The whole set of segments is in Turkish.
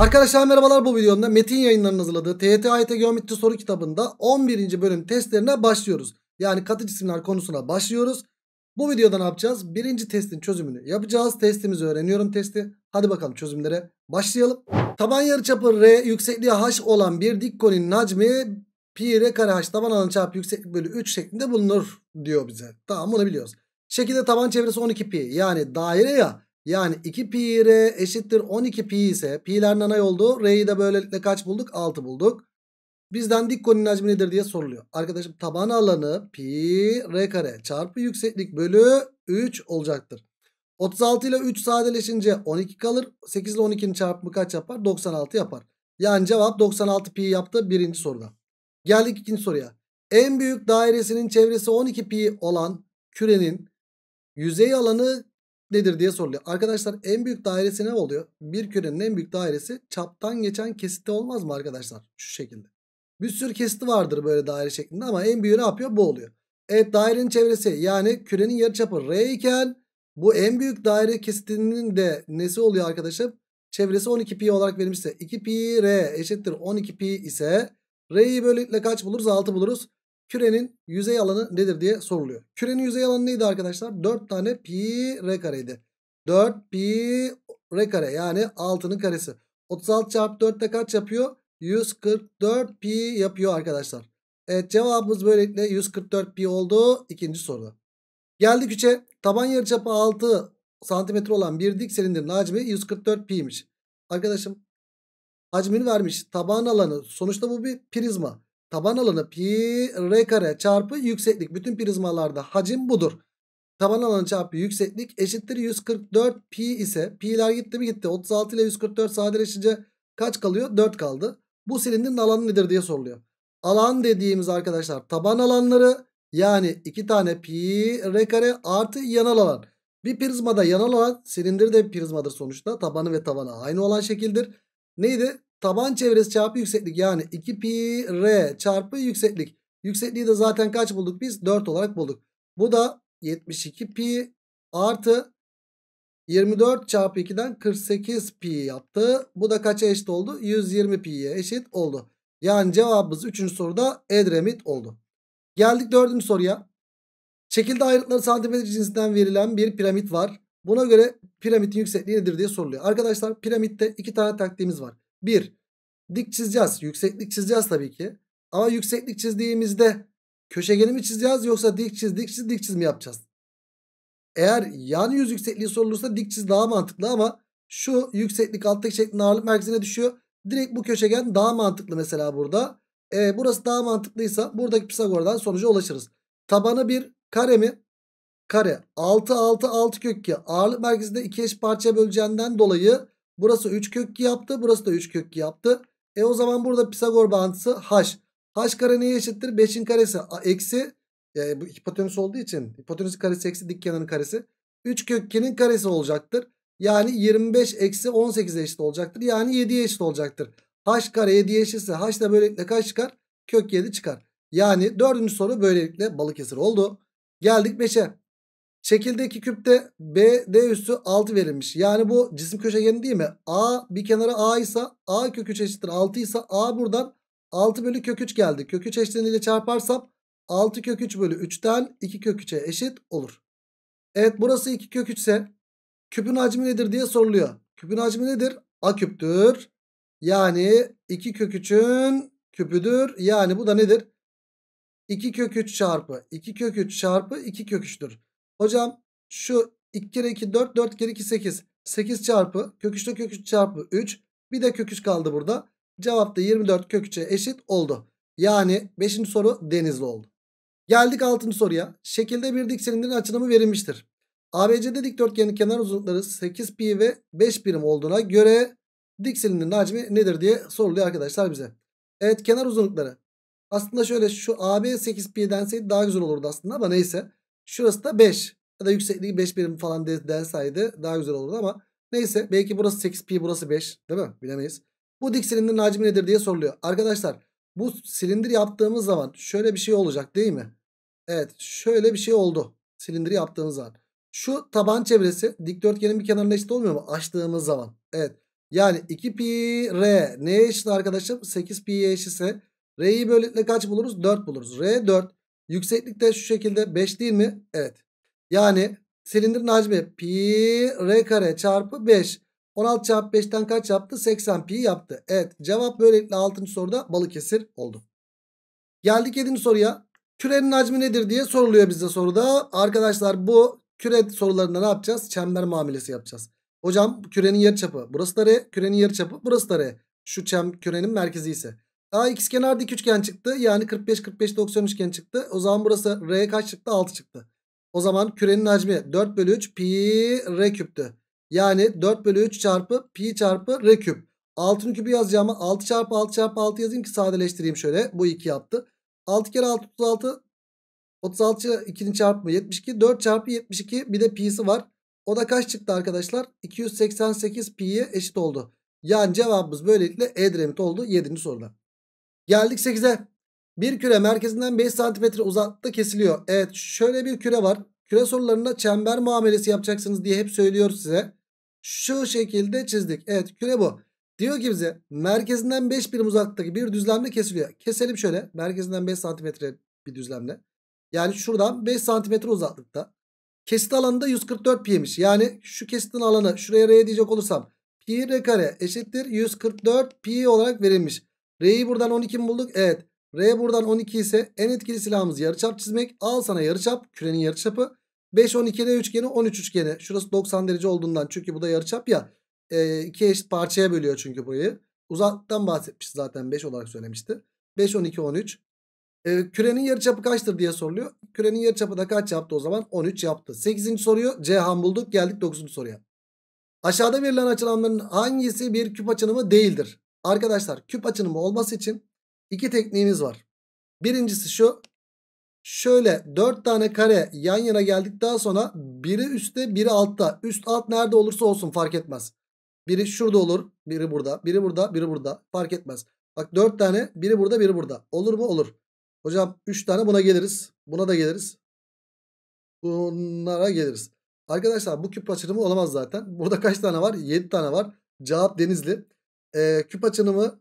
Arkadaşlar merhabalar bu videomda Metin yayınlarının hazırladığı TET AYT Geometri Soru kitabında 11. bölüm testlerine başlıyoruz. Yani katı cisimler konusuna başlıyoruz. Bu videoda ne yapacağız? Birinci testin çözümünü yapacağız. Testimizi öğreniyorum testi. Hadi bakalım çözümlere başlayalım. Taban yarıçapı R yüksekliği H olan bir dik koninin hacmi pi R kare H taban alanı çarpı yükseklik bölü 3 şeklinde bulunur diyor bize. Tamam bunu biliyoruz. Şekilde taban çevresi 12 pi yani daire ya yani 2 pi r eşittir 12 pi ise pi'ler ne oldu. R'yi de böylelikle kaç bulduk? 6 bulduk. Bizden dik koninin hacmi nedir diye soruluyor. Arkadaşım taban alanı pi r kare çarpı yükseklik bölü 3 olacaktır. 36 ile 3 sadeleşince 12 kalır. 8 ile 12'nin çarpımı kaç yapar? 96 yapar. Yani cevap 96 pi yaptı birinci soruda. Geldik ikinci soruya. En büyük dairesinin çevresi 12 pi olan kürenin yüzey alanı nedir diye soruluyor. Arkadaşlar en büyük dairesi ne oluyor? Bir kürenin en büyük dairesi çaptan geçen kesitte olmaz mı arkadaşlar? Şu şekilde. Bir sürü kesiti vardır böyle daire şeklinde ama en büyüğü ne yapıyor? Bu oluyor. Evet dairenin çevresi yani kürenin yarıçapı R iken bu en büyük daire kesitinin de nesi oluyor arkadaşım? Çevresi 12 pi olarak verilmişse 2 pi R eşittir 12 pi ise R'yi böylelikle kaç buluruz? 6 buluruz. Kürenin yüzey alanı nedir diye soruluyor. Kürenin yüzey alanı neydi arkadaşlar? 4 tane pi r kareydi. 4 pi r kare yani 6'nın karesi. 36 çarpı 4 de kaç yapıyor? 144 pi yapıyor arkadaşlar. Evet cevabımız böylelikle 144 pi oldu. ikinci soruda. Geldik 3'e. Taban yarıçapı 6 santimetre olan bir dik silindirin hacmi 144 pi'ymiş. Arkadaşım hacmini vermiş. Taban alanı. Sonuçta bu bir prizma. Taban alanı pi r kare çarpı yükseklik. Bütün prizmalarda hacim budur. Taban alanı çarpı yükseklik eşittir 144 pi ise pi'ler gitti mi gitti. 36 ile 144 sadeleşince kaç kalıyor? 4 kaldı. Bu silindirin alanı nedir diye soruluyor. Alan dediğimiz arkadaşlar taban alanları yani 2 tane pi r kare artı yanal alan. Bir prizmada yanal alan silindir de bir prizmadır sonuçta. Tabanı ve tabanı aynı olan şekildir. Neydi? Taban çevresi çarpı yükseklik yani 2 pi r çarpı yükseklik. Yüksekliği de zaten kaç bulduk biz? 4 olarak bulduk. Bu da 72 pi artı 24 çarpı 2'den 48 pi yaptı. Bu da kaça eşit oldu? 120 pi'ye eşit oldu. Yani cevabımız 3. soruda Edremit oldu. Geldik 4. soruya. Şekilde ayrıntıları santimetre cinsinden verilen bir piramit var. Buna göre piramitin yüksekliği nedir diye soruluyor. Arkadaşlar piramitte iki tane taktiğimiz var. 1. Dik çizeceğiz. Yükseklik çizeceğiz tabii ki. Ama yükseklik çizdiğimizde köşegeni mi çizeceğiz yoksa dik çiz dik çiz dik çiz mi yapacağız? Eğer yan yüz yüksekliği sorulursa dik çiz daha mantıklı ama şu yükseklik alttaki şeklin ağırlık merkezine düşüyor. Direkt bu köşegen daha mantıklı mesela burada. E, burası daha mantıklıysa buradaki Pisagor'dan sonuca ulaşırız. Tabanı bir kare mi? Kare. 6 6 6 kökü ağırlık merkezinde iki eş parçaya böleceğinden dolayı Burası 3 kök 2 yaptı. Burası da 3 kök 2 yaptı. E o zaman burada Pisagor bağıntısı h. h kare neye eşittir? 5'in karesi eksi yani e, bu hipotenüs olduğu için hipotenüsün karesi eksi dik kenarın karesi. 3 kök 2'nin karesi olacaktır. Yani 25 eksi 18'e eşit olacaktır. Yani 7'ye eşit olacaktır. h kare 7'ye eşitse h da böylelikle kaç çıkar? Kök 7 çıkar. Yani dördüncü soru böylelikle balık Balıkesir oldu. Geldik 5'e çekildeki küpte B D üssü 6 verilmiş. Yani bu cisim köşegeni değil mi? A bir kenara A ise A kök 3 eşittir 6 ise A buradan 6 bölü kök 3 geldi. Kök 3 eşitliğiyle çarparsam 6 kök 3 bölü 3'ten 2 kök 3'e eşit olur. Evet burası 2 kök 3 ise küpün hacmi nedir diye soruluyor. Küpün hacmi nedir? A küptür. Yani 2 kök 3'ün küpüdür. Yani bu da nedir? 2 kök 3 çarpı 2 kök 3 çarpı 2 kök 3'tür. Hocam şu 2 kere 2 4 4 kere 2 8. 8 çarpı kök 3 kök 3 çarpı 3. Bir de kök 3 kaldı burada. Cevap da 24 kök 3'e eşit oldu. Yani 5. soru denizli oldu. Geldik 6. soruya. Şekilde bir dik silindirin açılımı verilmiştir. ABC'de dikdörtgenin kenar uzunlukları 8 pi ve 5 birim olduğuna göre dik silindirin hacmi nedir diye soruluyor arkadaşlar bize. Evet kenar uzunlukları. Aslında şöyle şu AB 8 pi denseydi daha güzel olurdu aslında ama neyse. Şurası da 5. Ya da yüksekliği 5 birim falan densaydı daha güzel olurdu ama. Neyse belki burası 8 pi burası 5 değil mi? Bilemeyiz. Bu dik silindirin hacmi nedir diye soruluyor. Arkadaşlar bu silindir yaptığımız zaman şöyle bir şey olacak değil mi? Evet şöyle bir şey oldu. Silindiri yaptığımız zaman. Şu taban çevresi dikdörtgenin bir kenarına eşit olmuyor mu? Açtığımız zaman. Evet. Yani 2 pi r neye eşit arkadaşım? 8 pi'ye eşitse r'yi böylelikle kaç buluruz? 4 buluruz. r 4. Yükseklik de şu şekilde 5 değil mi? Evet. Yani silindirin hacmi pi r kare çarpı 5. 16 çarpı 5'ten kaç yaptı? 80 pi yaptı. Evet cevap böylelikle 6. soruda Balıkesir oldu. Geldik 7. soruya. Kürenin hacmi nedir diye soruluyor bize soruda. Arkadaşlar bu küre sorularında ne yapacağız? Çember muamelesi yapacağız. Hocam kürenin yarıçapı burası da r. Kürenin yarıçapı burası da r. Şu çem kürenin merkezi ise x kenar dik üçgen çıktı. Yani 45 45 90 üçgen çıktı. O zaman burası R kaç çıktı? 6 çıktı. O zaman kürenin hacmi 4 bölü 3 pi R küptü. Yani 4 bölü 3 çarpı pi çarpı R küp. 6'nın küpü yazacağıma 6 çarpı 6 çarpı 6 yazayım ki sadeleştireyim şöyle. Bu 2 yaptı. 6 kere 6 36. 36 2'nin çarpımı 72. 4 çarpı 72 bir de pi'si var. O da kaç çıktı arkadaşlar? 288 pi'ye eşit oldu. Yani cevabımız böylelikle Edremit oldu 7. soruda. Geldik 8'e. Bir küre merkezinden 5 santimetre uzaklıkta kesiliyor. Evet şöyle bir küre var. Küre sorularında çember muamelesi yapacaksınız diye hep söylüyor size. Şu şekilde çizdik. Evet küre bu. Diyor ki bize merkezinden 5 birim uzaktaki bir düzlemde kesiliyor. Keselim şöyle. Merkezinden 5 santimetre bir düzlemle. Yani şuradan 5 santimetre uzaklıkta. Kesit alanında 144 pi'ymiş. Yani şu kesitin alanı şuraya r diyecek olursam pi r kare eşittir 144 pi olarak verilmiş. R'yi buradan 12 mi bulduk? Evet. R buradan 12 ise en etkili silahımız yarıçap çizmek. Al sana yarıçap. Kürenin yarıçapı. 5 12 12'de üçgeni 13 üçgeni. Şurası 90 derece olduğundan çünkü bu da yarıçap ya. E, iki eşit parçaya bölüyor çünkü burayı. Uzaktan bahsetmiş zaten 5 olarak söylemişti. 5 12 13. E, kürenin yarıçapı kaçtır diye soruluyor. Kürenin yarıçapı da kaç yaptı o zaman? 13 yaptı. 8. soruyu Cihan bulduk. Geldik 9. soruya. Aşağıda verilen açılanların hangisi bir küp açılımı değildir? Arkadaşlar küp açınımı olması için iki tekniğimiz var. Birincisi şu. Şöyle 4 tane kare yan yana geldik daha sonra biri üstte biri altta. Üst alt nerede olursa olsun fark etmez. Biri şurada olur. Biri burada. Biri burada. Biri burada. Fark etmez. Bak 4 tane. Biri burada. Biri burada. Olur mu? Olur. Hocam 3 tane buna geliriz. Buna da geliriz. Bunlara geliriz. Arkadaşlar bu küp açılımı olamaz zaten. Burada kaç tane var? 7 tane var. Cevap Denizli e, küp açınımı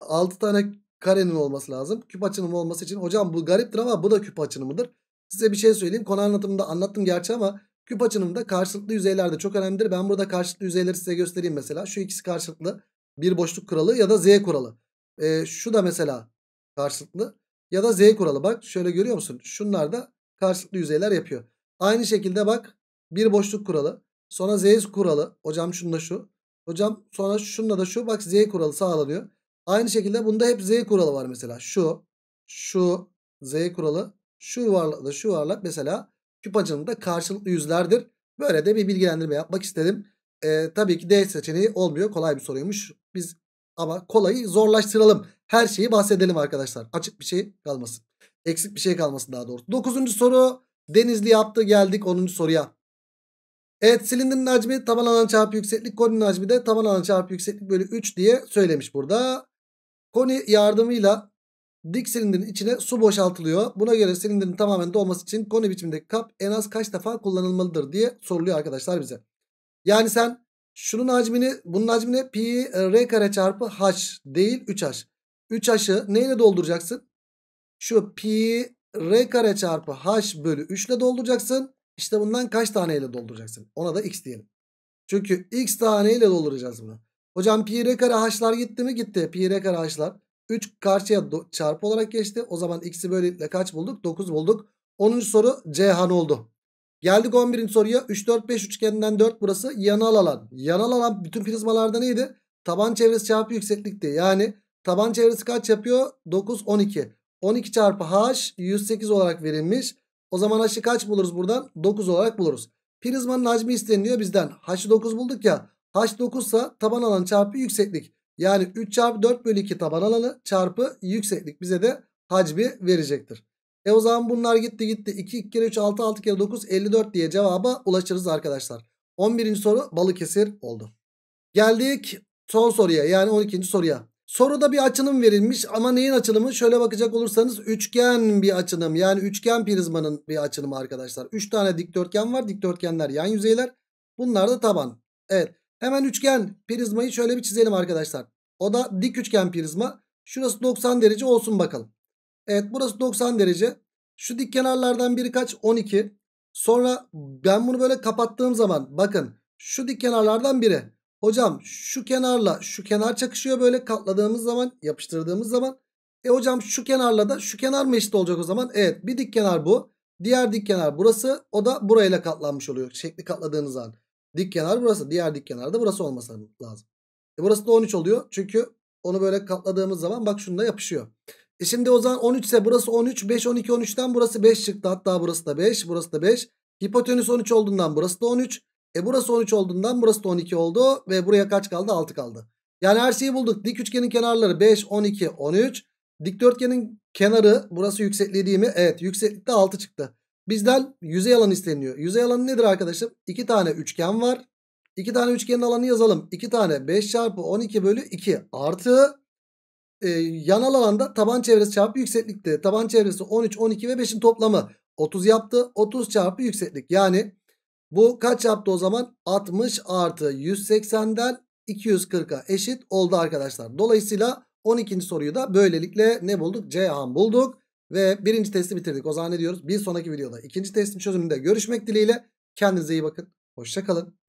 6 tane karenin olması lazım. Küp açınımı olması için hocam bu gariptir ama bu da küp açınımıdır. Size bir şey söyleyeyim. Konu anlatımında anlattım gerçi ama küp açınımda karşılıklı yüzeyler de çok önemlidir. Ben burada karşılıklı yüzeyleri size göstereyim mesela. Şu ikisi karşılıklı. Bir boşluk kuralı ya da Z kuralı. E, şu da mesela karşılıklı ya da Z kuralı. Bak şöyle görüyor musun? Şunlar da karşılıklı yüzeyler yapıyor. Aynı şekilde bak bir boşluk kuralı. Sonra Z kuralı. Hocam şunda şu. Hocam sonra şunda da şu bak z kuralı sağlanıyor. Aynı şekilde bunda hep z kuralı var mesela. Şu, şu z kuralı, şu da şu yuvarlak mesela küp da karşılıklı yüzlerdir. Böyle de bir bilgilendirme yapmak istedim. Ee, tabii ki D seçeneği olmuyor. Kolay bir soruymuş. Biz ama kolayı zorlaştıralım. Her şeyi bahsedelim arkadaşlar. Açık bir şey kalmasın. Eksik bir şey kalmasın daha doğrusu. Dokuzuncu soru Denizli yaptı geldik onuncu soruya. Evet silindirin hacmi taban alan çarpı yükseklik. Koninin hacmi de taban alan çarpı yükseklik bölü 3 diye söylemiş burada. Koni yardımıyla dik silindirin içine su boşaltılıyor. Buna göre silindirin tamamen dolması için koni biçimindeki kap en az kaç defa kullanılmalıdır diye soruluyor arkadaşlar bize. Yani sen şunun hacmini bunun hacmini pi r kare çarpı h değil 3h. 3h'ı neyle dolduracaksın? Şu pi r kare çarpı h bölü 3 ile dolduracaksın. İşte bundan kaç taneyle dolduracaksın? Ona da x diyelim. Çünkü x taneyle dolduracağız bunu. Hocam pi r kare h'lar gitti mi? Gitti. Pi r kare h'lar 3 karşıya çarpı olarak geçti. O zaman x'i böylelikle kaç bulduk? 9 bulduk. 10. soru Cihan oldu. Geldik 11. soruya. 3 4 5 üçgeninden 4 burası yanal alan. Yanal alan bütün prizmalarda neydi? Taban çevresi çarpı yükseklikti. Yani taban çevresi kaç yapıyor? 9 12. 12 çarpı h 108 olarak verilmiş. O zaman h'ı kaç buluruz buradan? 9 olarak buluruz. Prizmanın hacmi isteniliyor bizden. H'ı 9 bulduk ya. H 9 sa taban alan çarpı yükseklik. Yani 3 çarpı 4 bölü 2 taban alanı çarpı yükseklik bize de hacmi verecektir. E o zaman bunlar gitti gitti. 2, 2 kere 3, 6, 6 kere 9, 54 diye cevaba ulaşırız arkadaşlar. 11. soru Balıkesir oldu. Geldik son soruya yani 12. soruya. Soruda bir açılım verilmiş ama neyin açılımı? Şöyle bakacak olursanız üçgen bir açılım. Yani üçgen prizmanın bir açılımı arkadaşlar. Üç tane dikdörtgen var. Dikdörtgenler yan yüzeyler. Bunlar da taban. Evet. Hemen üçgen prizmayı şöyle bir çizelim arkadaşlar. O da dik üçgen prizma. Şurası 90 derece olsun bakalım. Evet burası 90 derece. Şu dik kenarlardan biri kaç? 12. Sonra ben bunu böyle kapattığım zaman bakın şu dik kenarlardan biri. Hocam şu kenarla şu kenar çakışıyor böyle katladığımız zaman yapıştırdığımız zaman. E hocam şu kenarla da şu kenar mı eşit olacak o zaman? Evet bir dik kenar bu. Diğer dik kenar burası. O da burayla katlanmış oluyor. Şekli katladığınız zaman. Dik kenar burası. Diğer dik kenar da burası olması lazım. E burası da 13 oluyor. Çünkü onu böyle katladığımız zaman bak şunda yapışıyor. E şimdi o zaman 13 ise burası 13. 5, 12, 13'ten burası 5 çıktı. Hatta burası da 5. Burası da 5. Hipotenüs 13 olduğundan burası da 13. E burası 13 olduğundan burası da 12 oldu. Ve buraya kaç kaldı? 6 kaldı. Yani her şeyi bulduk. Dik üçgenin kenarları 5, 12, 13. Dikdörtgenin kenarı burası yüksekliği değil mi? Evet yükseklikte 6 çıktı. Bizden yüzey alanı isteniyor. Yüzey alanı nedir arkadaşım? 2 tane üçgen var. 2 tane üçgenin alanı yazalım. 2 tane 5 çarpı 12 bölü 2 artı e, yanal alanda taban çevresi çarpı yükseklikte. Taban çevresi 13, 12 ve 5'in toplamı 30 yaptı. 30 çarpı yükseklik yani bu kaç yaptı o zaman? 60 artı 180'den 240'a eşit oldu arkadaşlar. Dolayısıyla 12. soruyu da böylelikle ne bulduk? Ceyhan bulduk. Ve birinci testi bitirdik. O zaman ne diyoruz? Bir sonraki videoda ikinci testin çözümünde görüşmek dileğiyle. Kendinize iyi bakın. Hoşçakalın.